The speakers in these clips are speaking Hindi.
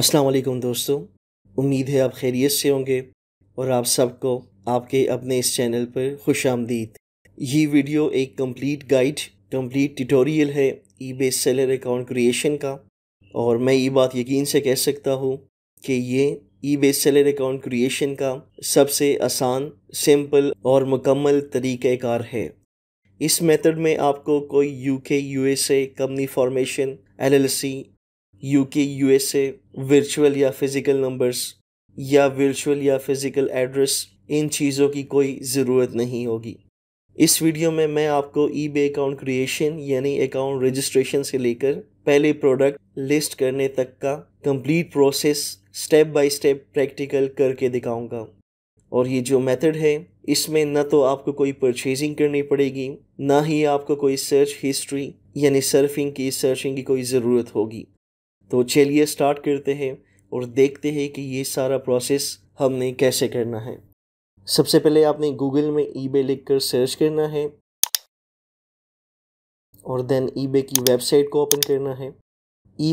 अस्सलाम वालेकुम दोस्तों उम्मीद है आप खैरियत से होंगे और आप सबको आपके अपने इस चैनल पर खुश आमदीद ये वीडियो एक कंप्लीट गाइड कंप्लीट ट्यूटोरियल है ई सेलर अकाउंट क्रिएशन का और मैं ये बात यकीन से कह सकता हूँ कि ये ई सेलर अकाउंट क्रिएशन का सबसे आसान सिंपल और मुकम्मल तरीक़ार है इस मेथड में आपको कोई UK USA company formation LLC UK USA virtual या फिज़िकल नंबर्स या वर्चुअल या फिज़िकल एड्रेस इन चीज़ों की कोई ज़रूरत नहीं होगी इस वीडियो में मैं आपको ईबे अकाउंट क्रिएशन यानी अकाउंट रजिस्ट्रेशन से लेकर पहले प्रोडक्ट लिस्ट करने तक का complete process step by step practical करके दिखाऊंगा और ये जो मेथड है इसमें न तो आपको कोई परचेजिंग करनी पड़ेगी ना ही आपको कोई सर्च हिस्ट्री यानी सर्फिंग की सर्चिंग की कोई ज़रूरत होगी तो चलिए स्टार्ट करते हैं और देखते हैं कि ये सारा प्रोसेस हमने कैसे करना है सबसे पहले आपने गूगल में ई बे लिख कर सर्च करना है और देन ई बे की वेबसाइट को ओपन करना है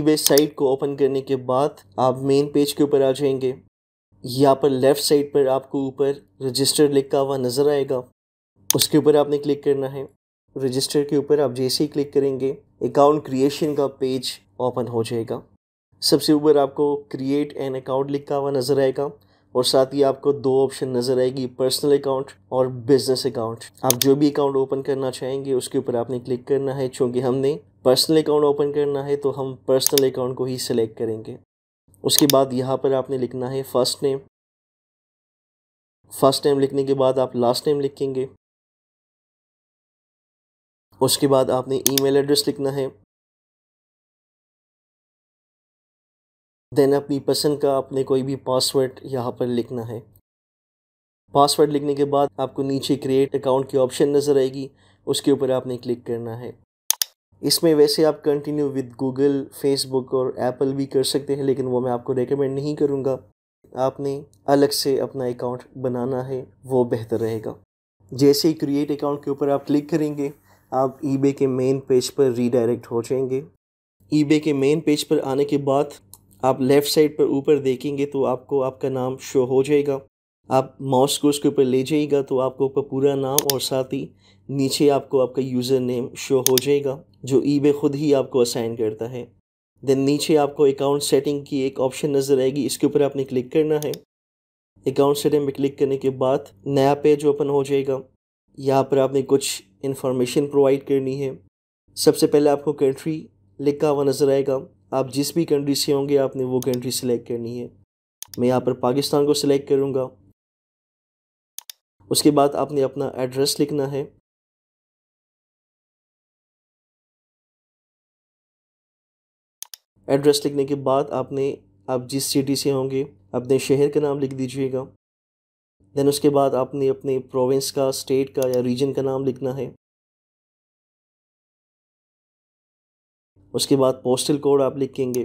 बे साइट को ओपन करने के बाद आप मेन पेज के ऊपर आ जाएंगे यहाँ पर लेफ़्ट साइड पर आपको ऊपर रजिस्टर लिखा हुआ नज़र आएगा उसके ऊपर आपने क्लिक करना है रजिस्टर के ऊपर आप जैसे ही क्लिक करेंगे अकाउंट क्रिएशन का पेज ओपन हो जाएगा सबसे ऊपर आपको क्रिएट एन अकाउंट लिखा हुआ नज़र आएगा और साथ ही आपको दो ऑप्शन नज़र आएगी पर्सनल अकाउंट और बिजनेस अकाउंट आप जो भी अकाउंट ओपन करना चाहेंगे उसके ऊपर आपने क्लिक करना है चूँकि हमने पर्सनल अकाउंट ओपन करना है तो हम पर्सनल अकाउंट को ही सिलेक्ट करेंगे उसके बाद यहाँ पर आपने लिखना है फर्स्ट नेम फर्स्ट नेम लिखने के बाद आप लास्ट नेम लिखेंगे उसके बाद आपने ईमेल एड्रेस लिखना है देन अपनी पसंद का आपने कोई भी पासवर्ड यहाँ पर लिखना है पासवर्ड लिखने के बाद आपको नीचे क्रिएट अकाउंट की ऑप्शन नज़र आएगी उसके ऊपर आपने क्लिक करना है इसमें वैसे आप कंटिन्यू विद गूगल फेसबुक और एप्पल भी कर सकते हैं लेकिन वो मैं आपको रेकमेंड नहीं करूँगा आपने अलग से अपना अकाउंट बनाना है वो बेहतर रहेगा जैसे ही क्रिएट अकाउंट के ऊपर आप क्लिक करेंगे आप ईबे के मेन पेज पर रीडायरेक्ट हो जाएंगे ईबे के मेन पेज पर आने के बाद आप लेफ़्ट साइड पर ऊपर देखेंगे तो आपको आपका नाम शो हो जाएगा आप माउस को उसके ऊपर ले जाइएगा तो आपको आपका पूरा नाम और साथ ही नीचे आपको आपका यूज़र नेम शो हो जाएगा जो ई e खुद ही आपको असाइन करता है देन नीचे आपको अकाउंट सेटिंग की एक ऑप्शन नज़र आएगी इसके ऊपर आपने क्लिक करना है अकाउंट सेटिंग में क्लिक करने के बाद नया पेज ओपन हो जाएगा यहाँ पर आपने कुछ इन्फॉर्मेशन प्रोवाइड करनी है सबसे पहले आपको कंट्री लिखा हुआ नज़र आएगा आप जिस भी कंट्री से होंगे आपने वो कंट्री सेलेक्ट करनी है मैं यहाँ पर पाकिस्तान को सिलेक्ट करूँगा उसके बाद आपने अपना एड्रेस लिखना है एड्रेस लिखने के बाद आपने आप जिस सिटी से होंगे अपने शहर का नाम लिख दीजिएगा देन उसके बाद आपने अपने प्रोविंस का स्टेट का या रीजन का नाम लिखना है उसके बाद पोस्टल कोड आप लिखेंगे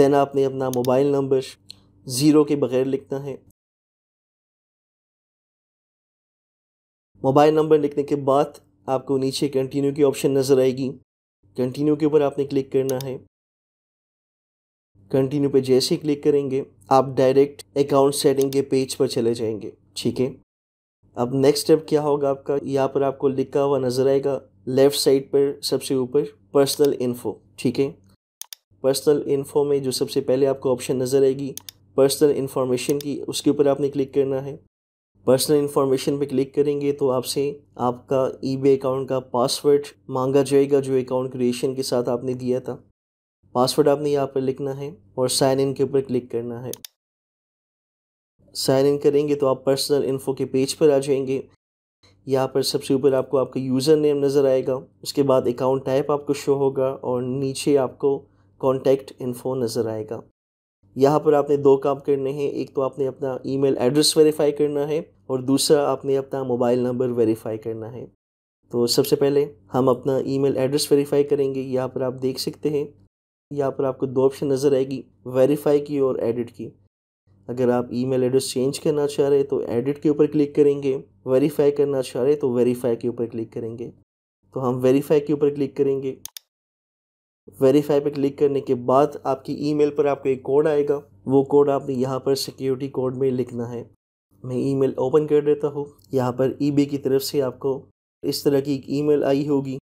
देन आपने अपना मोबाइल नंबर ज़ीरो के बगैर लिखना है मोबाइल नंबर लिखने के बाद आपको नीचे कंटिन्यू की ऑप्शन नज़र आएगी कंटिन्यू के ऊपर आपने क्लिक करना है कंटिन्यू पे जैसे ही क्लिक करेंगे आप डायरेक्ट अकाउंट सेटिंग के पेज पर चले जाएंगे ठीक है अब नेक्स्ट स्टेप क्या होगा आपका यहाँ पर आपको लिखा हुआ नज़र आएगा लेफ़्ट साइड पर सबसे ऊपर पर्सनल इन्फो ठीक है पर्सनल इन्फो में जो सबसे पहले आपको ऑप्शन नज़र आएगी पर्सनल इन्फॉर्मेशन की उसके ऊपर आपने क्लिक करना है पर्सनल इन्फॉर्मेशन पे क्लिक करेंगे तो आपसे आपका बे अकाउंट का पासवर्ड मांगा जाएगा जो अकाउंट क्रिएशन के साथ आपने दिया था पासवर्ड आपने यहाँ पर लिखना है और साइन इन के ऊपर क्लिक करना है साइन इन करेंगे तो आप पर्सनल इन्फो के पेज पर आ जाएंगे यहाँ पर सबसे ऊपर आपको आपका यूज़र नेम नज़र आएगा उसके बाद अकाउंट टाइप आपको शो होगा और नीचे आपको कॉन्टैक्ट इन्फो नज़र आएगा यहाँ पर आपने दो काम करने हैं एक तो आपने अपना ईमेल एड्रेस वेरीफाई करना है और दूसरा आपने अपना मोबाइल नंबर वेरीफाई करना है तो सबसे पहले हम अपना ईमेल एड्रेस वेरीफाई करेंगे यहाँ पर आप देख सकते हैं यहाँ पर आपको दो ऑप्शन नज़र आएगी वेरीफाई की और एडिट की अगर आप ईमेल एड्रेस चेंज करना चाह रहे तो एडिट के ऊपर क्लिक करेंगे वेरीफाई करना चाह रहे तो वेरीफाई के ऊपर क्लिक करेंगे तो हम वेरीफाई के ऊपर क्लिक करेंगे वेरीफाई पे क्लिक करने के बाद आपकी ईमेल पर आपको एक कोड आएगा वो कोड आपने यहाँ पर सिक्योरिटी कोड में लिखना है मैं ईमेल ओपन कर देता हूँ यहाँ पर ई की तरफ से आपको इस तरह की एक ईमेल आई होगी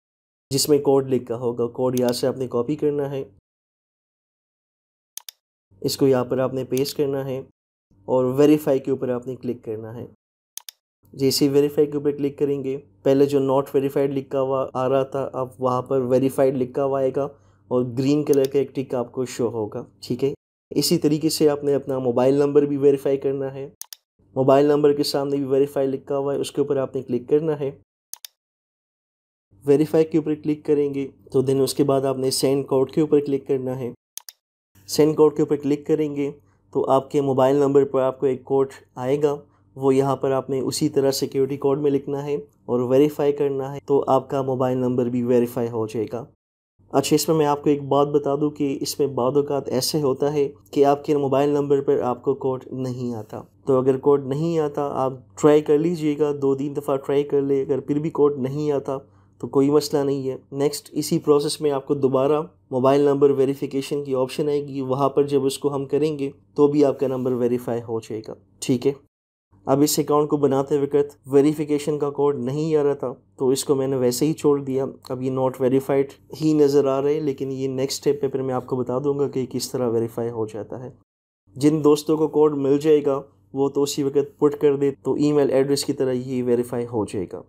जिसमें कोड लिखा होगा कोड यहाँ से आपने कॉपी करना है इसको यहाँ पर आपने पेस्ट करना है और वेरीफाई के ऊपर आपने क्लिक करना है जैसे वेरीफाई के ऊपर क्लिक करेंगे पहले जो नॉट वेरीफाइड लिखा हुआ आ रहा था अब वहाँ पर वेरीफाइड लिखा हुआ आएगा और ग्रीन कलर का एक टिक आपको शो होगा ठीक है इसी तरीके से आपने अपना मोबाइल नंबर भी वेरीफाई करना है मोबाइल नंबर के सामने भी वेरीफाई लिखा हुआ है उसके ऊपर आपने क्लिक करना है वेरीफाई के ऊपर क्लिक करेंगे तो देन उसके बाद आपने सेंड कोड के ऊपर क्लिक करना है सेंड कोड के ऊपर क्लिक करेंगे तो आपके मोबाइल नंबर पर आपको एक कोड आएगा वो यहाँ पर आपने उसी तरह सिक्योरिटी कोड में लिखना है और वेरीफाई करना है तो आपका मोबाइल नंबर भी वेरीफाई हो जाएगा अच्छा इसमें मैं आपको एक बात बता दूं कि इसमें बाद ऐसे होता है कि आपके मोबाइल नंबर पर आपको कोड नहीं आता तो अगर कोड नहीं आता आप ट्राई कर लीजिएगा दो तीन दफ़ा ट्राई कर ले अगर फिर भी कोड नहीं आता तो कोई मसला नहीं है नेक्स्ट इसी प्रोसेस में आपको दोबारा मोबाइल नंबर वेरिफिकेशन की ऑप्शन आएगी वहाँ पर जब उसको हम करेंगे तो भी आपका नंबर वेरीफाई हो जाएगा ठीक है अब इस अकाउंट को बनाते वक्त वेरिफिकेशन का कोड नहीं आ रहा था तो इसको मैंने वैसे ही छोड़ दिया अब ये नॉट वेरीफाइड ही नज़र आ रहे लेकिन ये नेक्स्ट स्टेप पे फिर मैं आपको बता दूंगा कि किस तरह वेरीफाई हो जाता है जिन दोस्तों को कोड मिल जाएगा वो तो उसी वक्त पुट कर दे तो ईमेल एड्रेस की तरह ही वेरीफाई हो जाएगा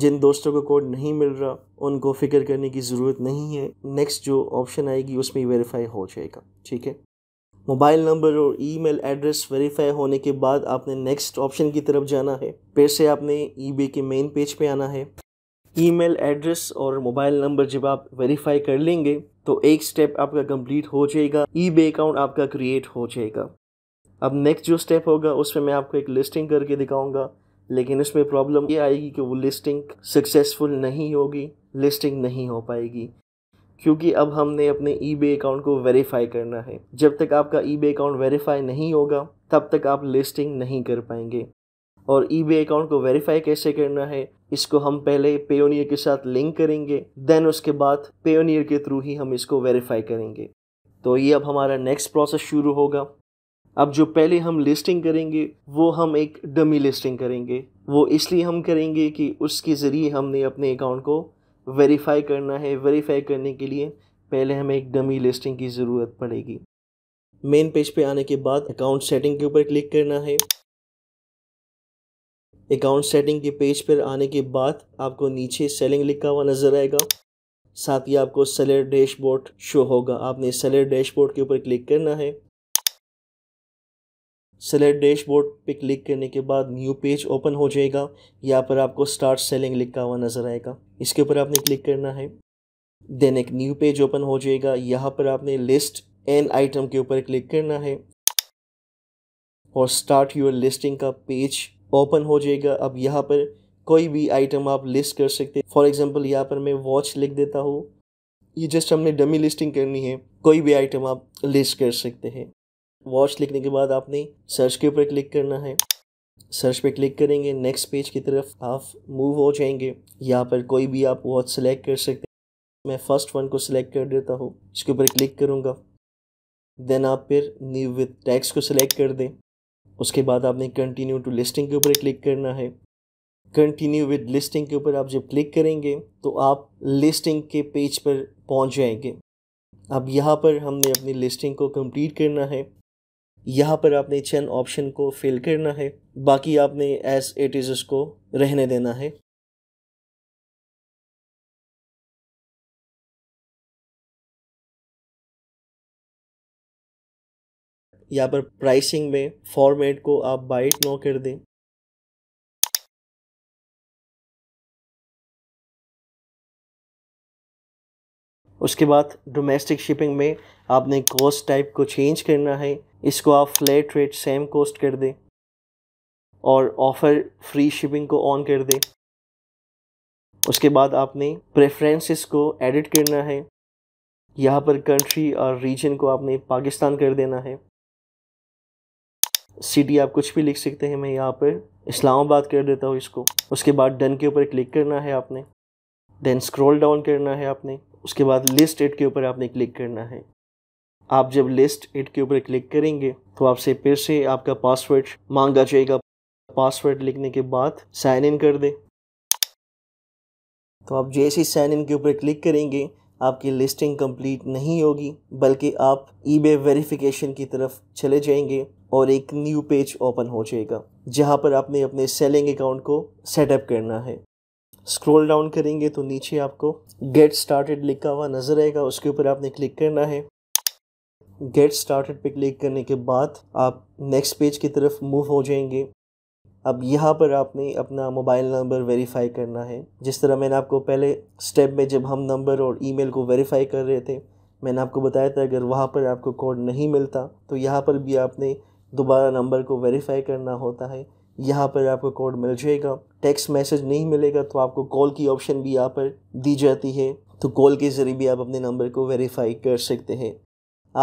जिन दोस्तों को कोड नहीं मिल रहा उनको फ़िक्र करने की ज़रूरत नहीं है नेक्स्ट जो ऑप्शन आएगी उसमें वेरीफाई हो जाएगा ठीक है मोबाइल नंबर और ईमेल एड्रेस वेरीफाई होने के बाद आपने नेक्स्ट ऑप्शन की तरफ जाना है फिर से आपने ईबे के मेन पेज पे आना है ईमेल एड्रेस और मोबाइल नंबर जब आप वेरीफाई कर लेंगे तो एक स्टेप आपका कंप्लीट हो जाएगा ईबे अकाउंट आपका क्रिएट हो जाएगा अब नेक्स्ट जो स्टेप होगा उसमें मैं आपको एक लिस्टिंग करके दिखाऊंगा लेकिन इसमें प्रॉब्लम ये आएगी कि वो लिस्टिंग सक्सेसफुल नहीं होगी लिस्टिंग नहीं हो पाएगी क्योंकि अब हमने अपने ई अकाउंट को वेरीफाई करना है जब तक आपका ई अकाउंट वेरीफाई नहीं होगा तब तक आप लिस्टिंग नहीं कर पाएंगे और ई अकाउंट को वेरीफाई कैसे करना है इसको हम पहले पेयोनियर के साथ लिंक करेंगे देन उसके बाद पेयोनियर के थ्रू ही हम इसको वेरीफाई करेंगे तो ये अब हमारा नेक्स्ट प्रोसेस शुरू होगा अब जो पहले हम लिस्टिंग करेंगे वो हम एक डमी लिस्टिंग करेंगे वो इसलिए हम करेंगे कि उसके ज़रिए हमने अपने अकाउंट को वेरीफाई करना है वेरीफाई करने के लिए पहले हमें एक डमी लिस्टिंग की ज़रूरत पड़ेगी मेन पेज पे आने के बाद अकाउंट सेटिंग के ऊपर क्लिक करना है अकाउंट सेटिंग के पेज पर आने के बाद आपको नीचे सेलिंग लिखा हुआ नज़र आएगा साथ ही आपको सेलर डैशबोर्ड शो होगा आपने सेलर डैशबोर्ड के ऊपर क्लिक करना है सेलेक्ट डैशबोर्ड पे क्लिक करने के बाद न्यू पेज ओपन हो जाएगा यहाँ पर आपको स्टार्ट सेलिंग लिखा हुआ नज़र आएगा इसके ऊपर आपने क्लिक करना है देन एक न्यू पेज ओपन हो जाएगा यहाँ पर आपने लिस्ट एन आइटम के ऊपर क्लिक करना है और स्टार्ट योर लिस्टिंग का पेज ओपन हो जाएगा अब यहाँ पर कोई भी आइटम आप लिस्ट कर सकते हैं फॉर एग्जाम्पल यहाँ पर मैं वॉच लिख देता हूँ ये जस्ट हमने डमी लिस्टिंग करनी है कोई भी आइटम आप लिस्ट कर सकते हैं वॉच लिखने के बाद आपने सर्च के ऊपर क्लिक करना है सर्च पे क्लिक करेंगे नेक्स्ट पेज की तरफ आप मूव हो जाएंगे यहाँ पर कोई भी आप वॉच सेलेक्ट कर सकते हैं मैं फ़र्स्ट वन को सिलेक्ट कर देता हूँ इसके ऊपर क्लिक करूँगा देन आप फिर न्यू विथ टैक्स को सिलेक्ट कर दें उसके बाद आपने कंटिन्यू टू लिस्टिंग के ऊपर क्लिक करना है कंटिन्यू विद लिस्टिंग के ऊपर आप जब क्लिक करेंगे तो आप लिस्टिंग के पेज पर पहुंच जाएंगे अब यहाँ पर हमने अपनी लिस्टिंग को कंप्लीट करना है यहाँ पर आपने चैन ऑप्शन को फिल करना है बाकी आपने एस एट इज़ को रहने देना है यहाँ पर प्राइसिंग में फॉर्मेट को आप बाइट नो कर दें उसके बाद डोमेस्टिक शिपिंग में आपने कॉस्ट टाइप को चेंज करना है इसको आप फ्लैट रेट सेम कॉस्ट कर दें और ऑफ़र फ्री शिपिंग को ऑन कर दें उसके बाद आपने प्रेफरेंसेस को एडिट करना है यहाँ पर कंट्री और रीजन को आपने पाकिस्तान कर देना है सिटी आप कुछ भी लिख सकते हैं मैं यहाँ पर इस्लामाबाद कर देता हूँ इसको उसके बाद डन के ऊपर क्लिक करना है आपने देन स्क्रॉल डाउन करना है आपने उसके बाद लिस्ट एड के ऊपर आपने क्लिक करना है आप जब लिस्ट एड के ऊपर क्लिक करेंगे तो आपसे फिर से आपका पासवर्ड मांगा जाएगा पासवर्ड लिखने के बाद साइन इन कर दे तो आप जैसे ही साइन इन के ऊपर क्लिक करेंगे आपकी लिस्टिंग कंप्लीट नहीं होगी बल्कि आप ईबे वेरिफिकेशन की तरफ चले जाएंगे और एक न्यू पेज ओपन हो जाएगा जहाँ पर आपने अपने सेलिंग अकाउंट को सेटअप करना है स्क्रॉल डाउन करेंगे तो नीचे आपको गेट स्टार्टेड लिखा हुआ नज़र आएगा उसके ऊपर आपने क्लिक करना है गेट स्टार्टेड पे क्लिक करने के बाद आप नेक्स्ट पेज की तरफ मूव हो जाएंगे अब यहाँ पर आपने अपना मोबाइल नंबर वेरीफाई करना है जिस तरह मैंने आपको पहले स्टेप में जब हम नंबर और ईमेल को वेरीफाई कर रहे थे मैंने आपको बताया था अगर वहाँ पर आपको कोड नहीं मिलता तो यहाँ पर भी आपने दोबारा नंबर को वेरीफाई करना होता है यहाँ पर आपको कोड मिल जाएगा टेक्स्ट मैसेज नहीं मिलेगा तो आपको कॉल की ऑप्शन भी यहाँ पर दी जाती है तो कॉल के ज़रिए भी आप अपने नंबर को वेरीफाई कर सकते हैं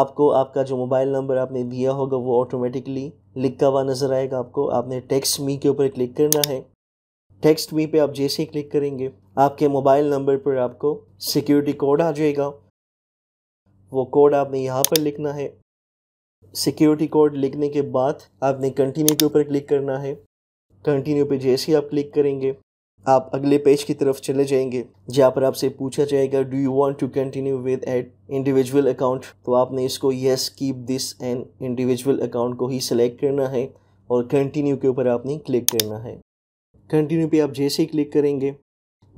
आपको आपका जो मोबाइल नंबर आपने दिया होगा वो ऑटोमेटिकली लिखा हुआ नज़र आएगा आपको आपने टेक्स्ट मी के ऊपर क्लिक करना है टेक्स्ट मी पे आप जैसे ही क्लिक करेंगे आपके मोबाइल नंबर पर आपको सिक्योरिटी कोड आ जाएगा वो कोड आपने यहाँ पर लिखना है सिक्योरिटी कोड लिखने के बाद आपने कंटिन्यू के ऊपर क्लिक करना है कंटिन्यू पे जैसे ही आप क्लिक करेंगे आप अगले पेज की तरफ चले जाएंगे जहाँ पर आपसे पूछा जाएगा do you want to continue with at individual account तो आपने इसको yes keep this and individual account को ही सिलेक्ट करना है और कंटिन्यू के ऊपर आपने क्लिक करना है कंटिन्यू पे आप जैसे ही क्लिक करेंगे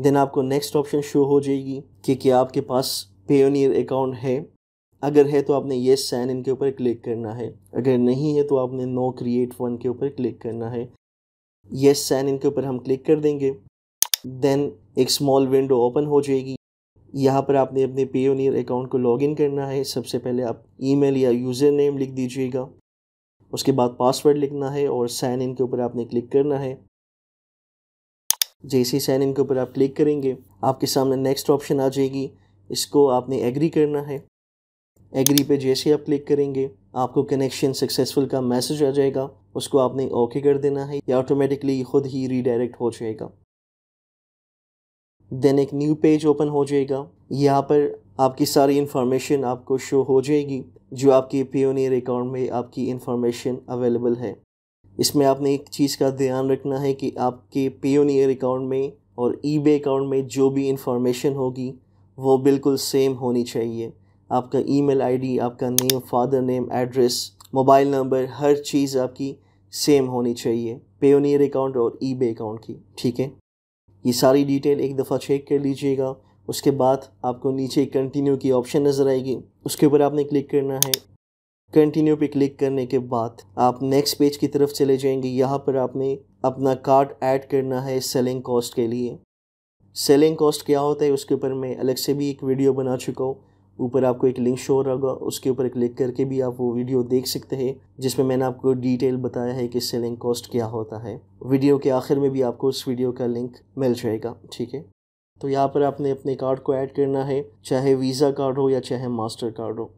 देन आपको नेक्स्ट ऑप्शन शो हो जाएगी कि क्या आपके पास पेयोनियर अकाउंट है अगर है तो आपने येस सैन इनके ऊपर क्लिक करना है अगर नहीं है तो आपने नो क्रिएट वन के ऊपर क्लिक करना है येस सैन इनके ऊपर हम क्लिक कर देंगे देन एक स्मॉल विंडो ओपन हो जाएगी यहाँ पर आपने अपने पेयोनियर अकाउंट को लॉगिन करना है सबसे पहले आप ईमेल या यूज़र नेम लिख दीजिएगा उसके बाद पासवर्ड लिखना है और साइन इन के ऊपर आपने क्लिक करना है जैसे ही साइन इन के ऊपर आप क्लिक करेंगे आपके सामने नेक्स्ट ऑप्शन आ जाएगी इसको आपने एग्री करना है एग्री पे जैसे आप क्लिक करेंगे आपको कनेक्शन सक्सेसफुल का मैसेज आ जाएगा उसको आपने ओके कर देना है या ऑटोमेटिकली खुद ही रीडायरेक्ट हो जाएगा देन एक न्यू पेज ओपन हो जाएगा यहाँ पर आपकी सारी इन्फॉर्मेशन आपको शो हो जाएगी जो आपके पियोनियर अकाउंट में आपकी इन्फॉर्मेशन अवेलेबल है इसमें आपने एक चीज़ का ध्यान रखना है कि आपके पियोनियर अकाउंट में और ई अकाउंट में जो भी इंफॉर्मेशन होगी वो बिल्कुल सेम होनी चाहिए आपका ईमेल आईडी, आपका name father name address mobile number हर चीज़ आपकी सेम होनी चाहिए पेयोनियर अकाउंट और बे अकाउंट की ठीक है ये सारी डिटेल एक दफ़ा चेक कर लीजिएगा उसके बाद आपको नीचे कंटिन्यू की ऑप्शन नज़र आएगी उसके ऊपर आपने क्लिक करना है कंटिन्यू पे क्लिक करने के बाद आप नेक्स्ट पेज की तरफ चले जाएंगे यहाँ पर आपने अपना कार्ड ऐड करना है सेलिंग कॉस्ट के लिए सेलिंग कॉस्ट क्या होता है उसके ऊपर मैं अलग से भी एक वीडियो बना चुका हूँ ऊपर आपको एक लिंक शो होगा उसके ऊपर क्लिक करके भी आप वो वीडियो देख सकते हैं जिसमें मैंने आपको डिटेल बताया है कि सेलिंग कॉस्ट क्या होता है वीडियो के आखिर में भी आपको उस वीडियो का लिंक मिल जाएगा ठीक है तो यहाँ पर आपने अपने कार्ड को ऐड करना है चाहे वीज़ा कार्ड हो या चाहे मास्टर कार्ड हो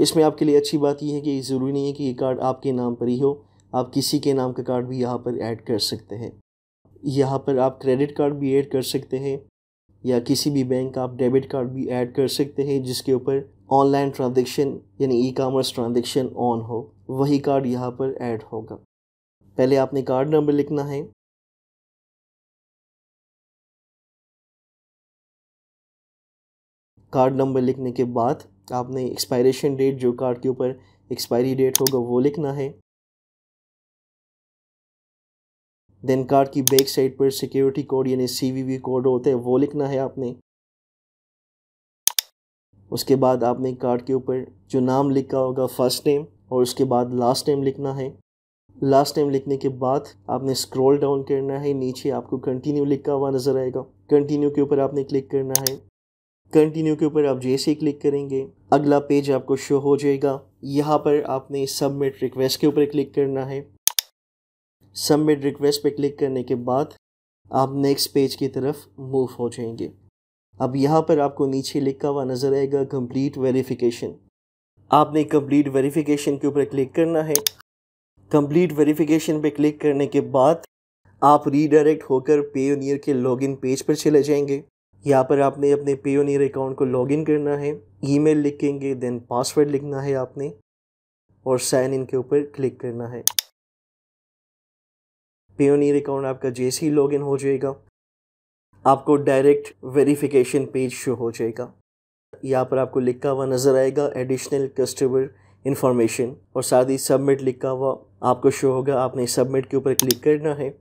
इसमें आपके लिए अच्छी बात यह है कि ज़रूरी नहीं है कि ये कार्ड आपके नाम पर ही हो आप किसी के नाम का कार्ड भी यहाँ पर ऐड कर सकते हैं यहाँ पर आप क्रेडिट कार्ड भी ऐड कर सकते हैं या किसी भी बैंक का आप डेबिट कार्ड भी ऐड कर सकते हैं जिसके ऊपर ऑनलाइन ट्रांजेक्शन यानी ई कामर्स ट्रांजेक्शन ऑन हो वही कार्ड यहाँ पर ऐड होगा पहले आपने कार्ड नंबर लिखना है कार्ड नंबर लिखने के बाद आपने एक्सपायरेशन डेट जो कार्ड के ऊपर एक्सपायरी डेट होगा वो लिखना है देन कार्ड की बैक साइड पर सिक्योरिटी कोड यानी सी कोड होते हैं वो लिखना है आपने उसके बाद आपने कार्ड के ऊपर जो नाम लिखा होगा फर्स्ट नेम और उसके बाद लास्ट नेम लिखना है लास्ट नेम लिखने के बाद आपने स्क्रॉल डाउन करना है नीचे आपको कंटिन्यू लिखा हुआ नज़र आएगा कंटिन्यू के ऊपर आपने क्लिक करना है कंटिन्यू के ऊपर आप जैसे ही क्लिक करेंगे अगला पेज आपको शो हो जाएगा यहाँ पर आपने सबमिट रिक्वेस्ट के ऊपर क्लिक करना है सबमिट रिक्वेस्ट पे क्लिक करने के बाद आप नेक्स्ट पेज की तरफ मूव हो जाएंगे अब यहाँ पर आपको नीचे लिखा हुआ नज़र आएगा कंप्लीट वेरिफिकेशन आपने कंप्लीट वेरिफिकेशन के ऊपर क्लिक करना है कंप्लीट वेरिफिकेशन पे क्लिक करने के बाद आप रीडायरेक्ट होकर पेयोनियर के लॉगिन पेज पर चले जाएंगे यहाँ पर आपने अपने पेयोनियर अकाउंट को लॉगिन करना है ईमेल लिखेंगे देन पासवर्ड लिखना है आपने और साइन इन के ऊपर क्लिक करना है पियोनियर अकाउंट आपका जैसे ही लॉग हो जाएगा आपको डायरेक्ट वेरिफिकेशन पेज शो हो जाएगा यहाँ पर आपको लिखा हुआ नज़र आएगा एडिशनल कस्टमर इन्फॉर्मेशन और साथ ही सबमिट लिखा हुआ आपको शो होगा आपने सबमिट के ऊपर क्लिक करना है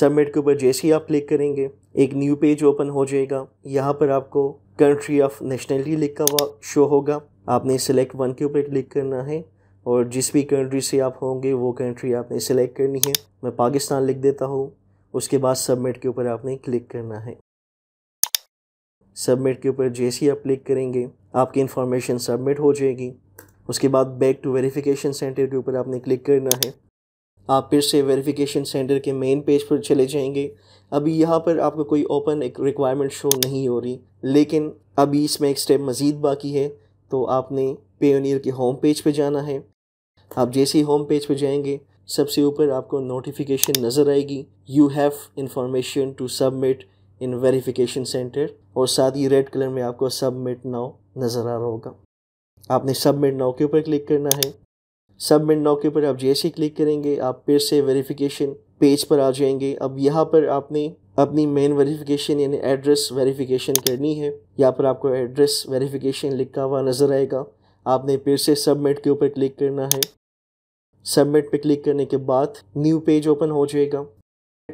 सबमिट के ऊपर जैसे ही आप क्लिक करेंगे एक न्यू पेज ओपन हो जाएगा यहाँ पर आपको कंट्री ऑफ नेशनलिटी लिखा हुआ शो होगा आपने सेलेक्ट वन के ऊपर क्लिक करना है और जिस भी कंट्री से आप होंगे वो कंट्री आपने सेलेक्ट करनी है मैं पाकिस्तान लिख देता हूँ उसके बाद सबमिट के ऊपर आपने क्लिक करना है सबमिट के ऊपर जैसे ही आप क्लिक करेंगे आपकी इन्फॉर्मेशन सबमिट हो जाएगी उसके बाद बैक टू वेरिफिकेशन सेंटर के ऊपर आपने क्लिक करना है आप फिर से वेरिफिकेशन सेंटर के मेन पेज पर चले जाएंगे अभी यहाँ पर आपको कोई ओपन एक रिक्वायरमेंट शो नहीं हो रही लेकिन अभी इसमें एक स्टेप मज़ीद बाकी है तो आपने पेयोनियर के होम पेज पे जाना है आप जैसे ही होम पेज पर जाएंगे सबसे ऊपर आपको नोटिफिकेशन नज़र आएगी you have information to submit in verification centre और साथ ही रेड कलर में आपको सबमिट नाउ नज़र आ रहा होगा आपने सबमिट नाउ के ऊपर क्लिक करना है सबमिट नाउ के ऊपर आप जैसे क्लिक करेंगे आप फिर से वेरिफिकेशन पेज पर आ जाएंगे अब यहाँ पर आपने अपनी मेन वेरिफिकेशन यानी एड्रेस वेरिफिकेशन करनी है यहाँ पर आपको एड्रेस वेरिफिकेशन लिखा हुआ नज़र आएगा आपने फिर से सबमिट के ऊपर क्लिक करना है सबमिट पे क्लिक करने के बाद न्यू पेज ओपन हो जाएगा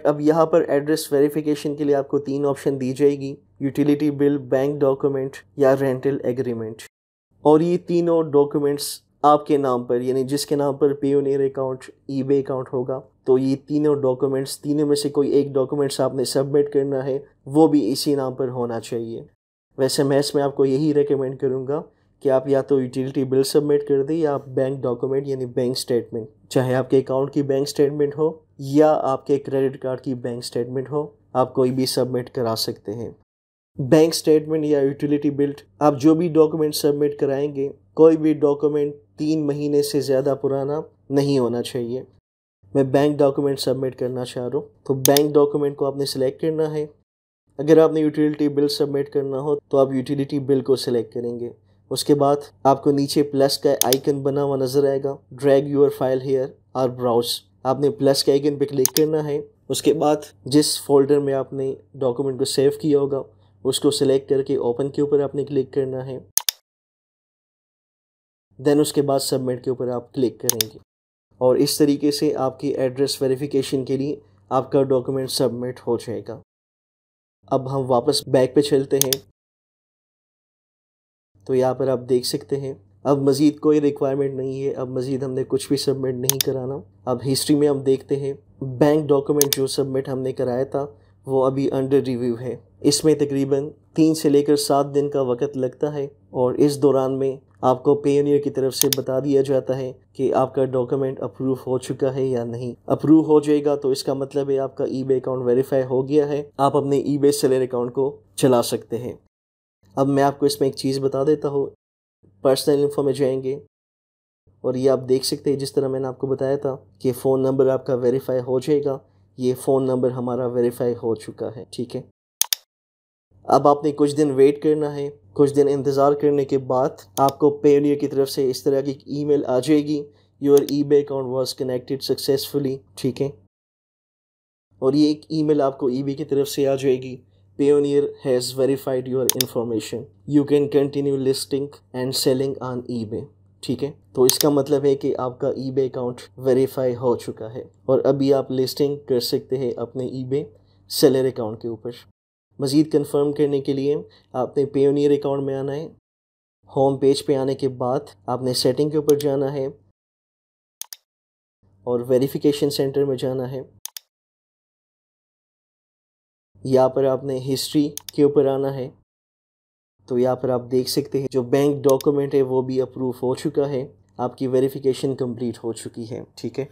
अब यहाँ पर एड्रेस वेरिफिकेशन के लिए आपको तीन ऑप्शन दी जाएगी यूटिलिटी बिल बैंक डॉक्यूमेंट या रेंटल एग्रीमेंट और ये तीनों डॉक्यूमेंट्स आपके नाम पर यानी जिसके नाम पर पीओनियर अकाउंट बे अकाउंट होगा तो ये तीनों डॉक्यूमेंट्स तीनों में से कोई एक डॉक्यूमेंट्स आपने सबमिट करना है वो भी इसी नाम पर होना चाहिए वैसे मैं इसमें आपको यही रिकमेंड करूँगा कि आप या तो यूटिलिटी बिल सबमिट कर दें या बैंक डॉक्यूमेंट यानी बैंक स्टेटमेंट चाहे आपके अकाउंट की बैंक स्टेटमेंट हो या आपके क्रेडिट कार्ड की बैंक स्टेटमेंट हो आप कोई भी सबमिट करा सकते हैं बैंक स्टेटमेंट या यूटिलिटी बिल आप जो भी डॉक्यूमेंट सबमिट कराएंगे कोई भी डॉक्यूमेंट तीन महीने से ज़्यादा पुराना नहीं होना चाहिए मैं बैंक डॉक्यूमेंट सबमिट करना चाह रहा हूँ तो बैंक डॉक्यूमेंट को आपने सेलेक्ट करना है अगर आपने यूटिलिटी बिल सबमिट करना हो तो आप यूटिलिटी बिल को सिलेक्ट करेंगे उसके बाद आपको नीचे प्लस का आइकन बना हुआ नज़र आएगा ड्रैग यूर फाइल हेयर और ब्राउज आपने प्लस के आइकन पे क्लिक करना है उसके बाद जिस फोल्डर में आपने डॉक्यूमेंट को सेव किया होगा उसको सिलेक्ट करके ओपन के ऊपर आपने क्लिक करना है देन उसके बाद सबमिट के ऊपर आप क्लिक करेंगे और इस तरीके से आपकी एड्रेस वेरिफिकेशन के लिए आपका डॉक्यूमेंट सबमिट हो जाएगा अब हम वापस बैक पे चलते हैं तो यहाँ पर आप देख सकते हैं अब मज़ीद कोई रिक्वायरमेंट नहीं है अब मज़ीद हमने कुछ भी सबमिट नहीं कराना अब हिस्ट्री में हम देखते हैं बैंक डॉक्यूमेंट जो सबमिट हमने कराया था वो अभी अंडर रिव्यू है इसमें तकरीबन तीन से लेकर सात दिन का वक्त लगता है और इस दौरान में आपको पेनियर की तरफ से बता दिया जाता है कि आपका डॉक्यूमेंट अप्रूव हो चुका है या नहीं अप्रूव हो जाएगा तो इसका मतलब है आपका ईबे अकाउंट वेरीफाई हो गया है आप अपने ईबे सेलर अकाउंट को चला सकते हैं अब मैं आपको इसमें एक चीज़ बता देता हूँ पर्सनल इन्फो में जाएंगे और ये आप देख सकते हैं जिस तरह मैंने आपको बताया था कि फ़ोन नंबर आपका वेरीफाई हो जाएगा ये फ़ोन नंबर हमारा वेरीफाई हो चुका है ठीक है अब आपने कुछ दिन वेट करना है कुछ दिन इंतज़ार करने के बाद आपको पेनियर की तरफ से इस तरह की ईमेल आ जाएगी your eBay account was connected successfully ठीक है और ये एक ईमेल आपको ई की तरफ से आ जाएगी Payoneer has verified your information. You can continue listing and selling on eBay. ठीक है तो इसका मतलब है कि आपका बे अकाउंट वेरीफाई हो चुका है और अभी आप लिस्टिंग कर सकते हैं अपने बे सेलर अकाउंट के ऊपर मज़ीद कंफर्म करने के लिए आपने पेयोनियर अकाउंट में आना है होम पेज पे आने के बाद आपने सेटिंग के ऊपर जाना है और वेरिफिकेशन सेंटर में जाना है यहाँ पर आपने हिस्ट्री के ऊपर आना है तो यहाँ पर आप देख सकते हैं जो बैंक डॉक्यूमेंट है वो भी अप्रूव हो चुका है आपकी वेरिफिकेशन कंप्लीट हो चुकी है ठीक है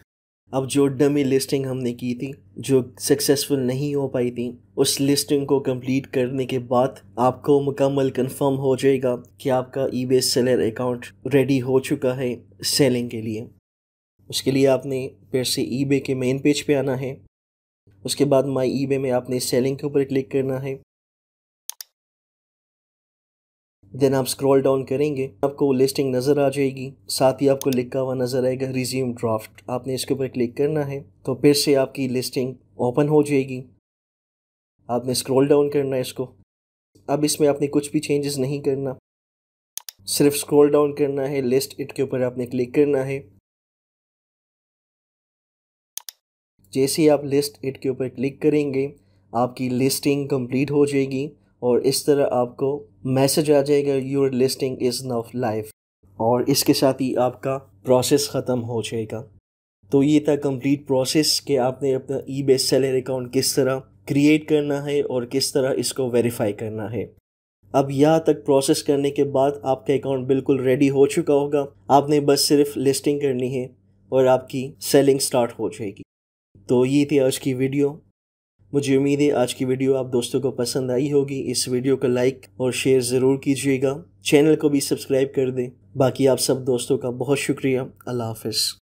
अब जो डमी लिस्टिंग हमने की थी जो सक्सेसफुल नहीं हो पाई थी उस लिस्टिंग को कंप्लीट करने के बाद आपको मुकम्मल कंफर्म हो जाएगा कि आपका ई सेलर अकाउंट रेडी हो चुका है सेलिंग के लिए उसके लिए आपने फिर से ई के मेन पेज पे आना है उसके बाद माई ई में आपने सेलिंग के ऊपर क्लिक करना है देन आप स्क्रॉल डाउन करेंगे आपको लिस्टिंग नज़र आ जाएगी साथ ही आपको लिखा हुआ नज़र आएगा रिज्यूम ड्राफ्ट आपने इसके ऊपर क्लिक करना है तो फिर से आपकी लिस्टिंग ओपन हो जाएगी आपने स्क्रॉल डाउन करना है इसको अब इसमें आपने कुछ भी चेंजेस नहीं करना सिर्फ स्क्रॉल डाउन करना है लिस्ट इट के ऊपर आपने क्लिक करना है जैसे ही आप लिस्ट इट के ऊपर क्लिक करेंगे आपकी लिस्टिंग कंप्लीट हो जाएगी और इस तरह आपको मैसेज आ जाएगा your listing is now live और इसके साथ ही आपका प्रोसेस ख़त्म हो जाएगा तो ये था कंप्लीट प्रोसेस कि आपने अपना ई बेस सेलर अकाउंट किस तरह क्रिएट करना है और किस तरह इसको वेरीफाई करना है अब यहाँ तक प्रोसेस करने के बाद आपका अकाउंट बिल्कुल रेडी हो चुका होगा आपने बस सिर्फ लिस्टिंग करनी है और आपकी सेलिंग स्टार्ट हो जाएगी तो ये थी आज की वीडियो मुझे उम्मीद है आज की वीडियो आप दोस्तों को पसंद आई होगी इस वीडियो को लाइक और शेयर ज़रूर कीजिएगा चैनल को भी सब्सक्राइब कर दें बाकी आप सब दोस्तों का बहुत शुक्रिया अल्लाह हाफिज़